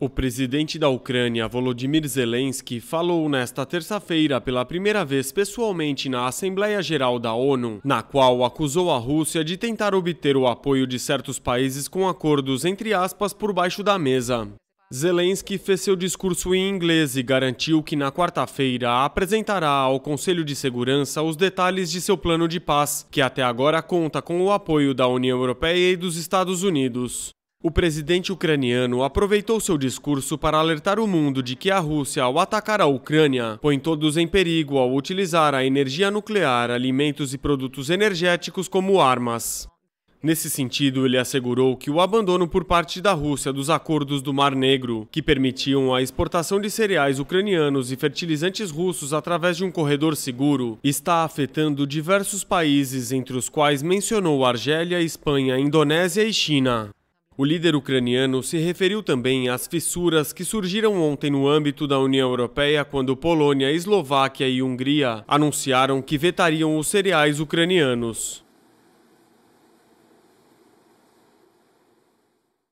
O presidente da Ucrânia, Volodymyr Zelensky, falou nesta terça-feira pela primeira vez pessoalmente na Assembleia Geral da ONU, na qual acusou a Rússia de tentar obter o apoio de certos países com acordos entre aspas por baixo da mesa. Zelensky fez seu discurso em inglês e garantiu que na quarta-feira apresentará ao Conselho de Segurança os detalhes de seu plano de paz, que até agora conta com o apoio da União Europeia e dos Estados Unidos. O presidente ucraniano aproveitou seu discurso para alertar o mundo de que a Rússia, ao atacar a Ucrânia, põe todos em perigo ao utilizar a energia nuclear, alimentos e produtos energéticos como armas. Nesse sentido, ele assegurou que o abandono por parte da Rússia dos acordos do Mar Negro, que permitiam a exportação de cereais ucranianos e fertilizantes russos através de um corredor seguro, está afetando diversos países, entre os quais mencionou Argélia, Espanha, Indonésia e China. O líder ucraniano se referiu também às fissuras que surgiram ontem no âmbito da União Europeia quando Polônia, Eslováquia e Hungria anunciaram que vetariam os cereais ucranianos.